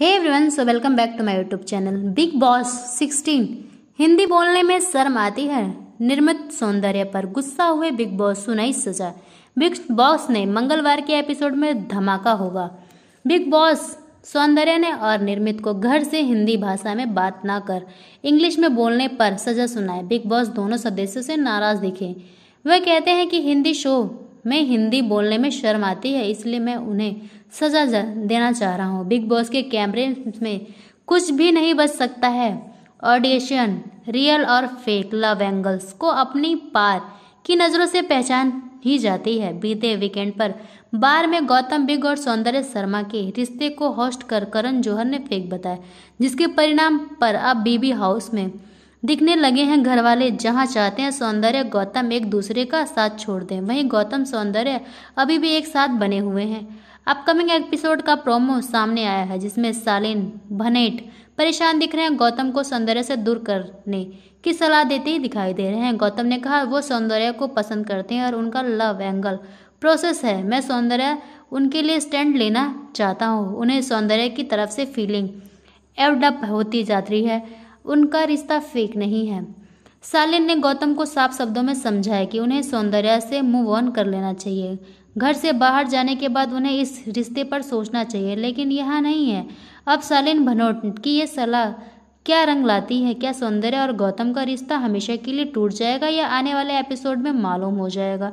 hey everyone so welcome back to my YouTube channel Bigg Boss 16 Hindi बोलने में शर्म आती है निर्मित सौंदर्य पर गुस्सा हुए बिग बॉस सुनाई सजा बिग बॉस ने मंगलवार के एपिसोड में धमाका होगा बिग बॉस सौंदर्य ने और निर्मित को घर से हिंदी भाषा में बात ना कर इंग्लिश में बोलने पर सजा सुनाए बिग बॉस दोनों सदस्यों से नाराज दिखे वह कहते हैं कि हिंदी शो में हिंदी बोलने में शर्म आती है इसलिए मैं उन्हें सजा देना चाह रहा हूँ बिग बॉस के कैमरे में कुछ भी नहीं बच सकता है ऑडिशन रियल और फेक लव एंगल्स को अपनी पार की नज़रों से पहचान ही जाती है बीते वीकेंड पर बार में गौतम बिग और सौंदर्य शर्मा के रिश्ते को होस्ट कर करण जौहर ने फेक बताया जिसके परिणाम पर अब बीबी हाउस में दिखने लगे हैं घरवाले वाले जहां चाहते हैं सौंदर्य गौतम एक दूसरे का साथ छोड़ दें वहीं गौतम सौंदर्य अभी भी एक साथ बने हुए हैं अपकमिंग एपिसोड का प्रोमो सामने आया है जिसमें सालिन भनेट परेशान दिख रहे हैं गौतम को सौंदर्य से दूर करने की सलाह देते ही दिखाई दे रहे हैं गौतम ने कहा वो सौंदर्य को पसंद करते हैं और उनका लव एंगल प्रोसेस है मैं सौंदर्य उनके लिए स्टैंड लेना चाहता हूँ उन्हें सौंदर्य की तरफ से फीलिंग एवडप होती जाती है उनका रिश्ता फेक नहीं है सालिन ने गौतम को साफ शब्दों में समझाया कि उन्हें सौंदर्य से मूव ऑन कर लेना चाहिए घर से बाहर जाने के बाद उन्हें इस रिश्ते पर सोचना चाहिए लेकिन यह नहीं है अब सालिन भनोट की यह सलाह क्या रंग लाती है क्या सौंदर्य और गौतम का रिश्ता हमेशा के लिए टूट जाएगा या आने वाले एपिसोड में मालूम हो जाएगा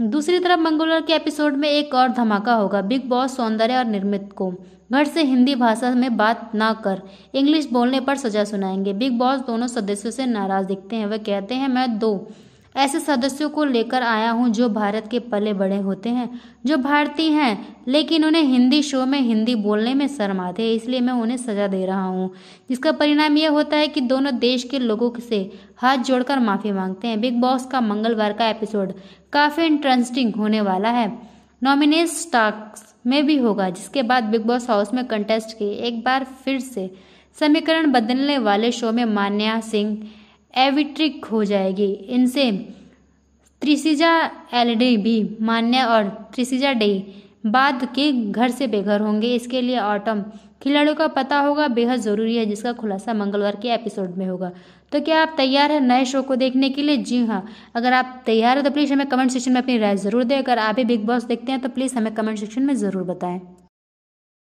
दूसरी तरफ मंगलवार के एपिसोड में एक और धमाका होगा बिग बॉस सौंदर्य और निर्मित को घर से हिंदी भाषा में बात ना कर इंग्लिश बोलने पर सजा सुनाएंगे बिग बॉस दोनों सदस्यों से नाराज दिखते हैं वह कहते हैं मैं दो ऐसे सदस्यों को लेकर आया हूँ जो भारत के पले बड़े होते हैं जो भारतीय हैं लेकिन उन्हें हिंदी शो में हिंदी बोलने में शर्म आते हैं इसलिए मैं उन्हें सज़ा दे रहा हूँ जिसका परिणाम यह होता है कि दोनों देश के लोगों से हाथ जोड़कर माफ़ी मांगते हैं बिग बॉस का मंगलवार का एपिसोड काफ़ी इंटरेस्टिंग होने वाला है नॉमिनेस स्टॉक्स में भी होगा जिसके बाद बिग बॉस हाउस में कंटेस्ट के एक बार फिर से समीकरण बदलने वाले शो में मान्या सिंह एविट्रिक हो जाएगी इनसे एल एलडी भी मान्य और त्रिसिजा डे बाद के घर से बेघर होंगे इसके लिए ऑटम खिलाड़ियों का पता होगा बेहद ज़रूरी है जिसका खुलासा मंगलवार के एपिसोड में होगा तो क्या आप तैयार हैं नए शो को देखने के लिए जी हाँ अगर आप तैयार हो तो प्लीज़ हमें कमेंट सेक्शन में अपनी राय ज़रूर दें अगर आप भी बिग बॉस देखते हैं तो प्लीज़ हमें कमेंट सेक्शन में ज़रूर बताएं